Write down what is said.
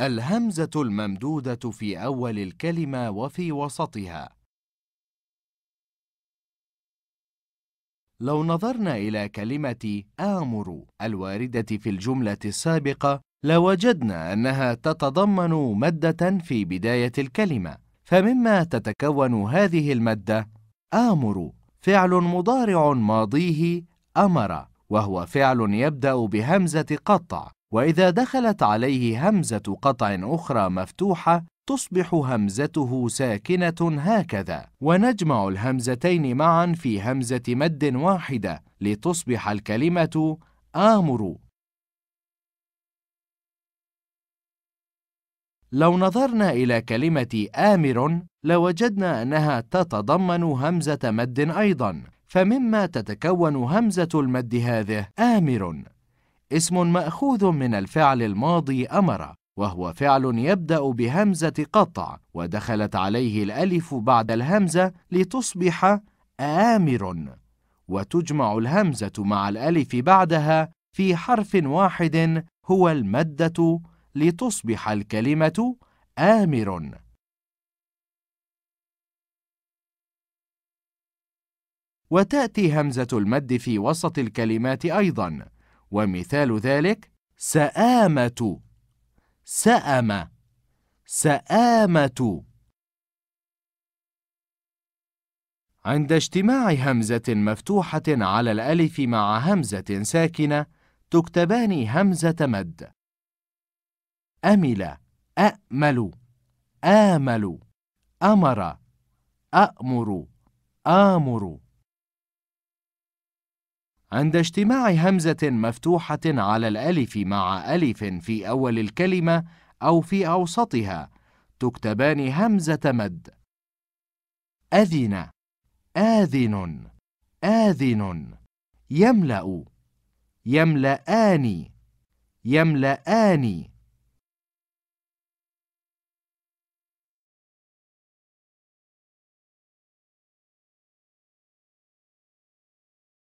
الهمزة الممدودة في أول الكلمة وفي وسطها لو نظرنا إلى كلمة آمر الواردة في الجملة السابقة لوجدنا أنها تتضمن مادة في بداية الكلمة فمما تتكون هذه المادة آمر فعل مضارع ماضيه أمر وهو فعل يبدأ بهمزة قطع وإذا دخلت عليه همزة قطع أخرى مفتوحة تصبح همزته ساكنة هكذا ونجمع الهمزتين معا في همزة مد واحدة لتصبح الكلمة آمر لو نظرنا إلى كلمة آمر لوجدنا أنها تتضمن همزة مد أيضا فمما تتكون همزة المد هذه آمر اسم مأخوذ من الفعل الماضي أمر وهو فعل يبدأ بهمزة قطع ودخلت عليه الألف بعد الهمزة لتصبح آمر وتجمع الهمزة مع الألف بعدها في حرف واحد هو المدة لتصبح الكلمة آمر وتأتي همزة المد في وسط الكلمات أيضاً ومثال ذلك سآمة سأم سآمة عند اجتماع همزة مفتوحة على الألف مع همزة ساكنة تكتبان همزة مد أمل أأمل آمل أمر أأمر آمر عند اجتماع همزة مفتوحة على الألف مع ألف في أول الكلمة أو في أوسطها تكتبان همزة مد أذن آذن آذن يملأ يملأني يملأني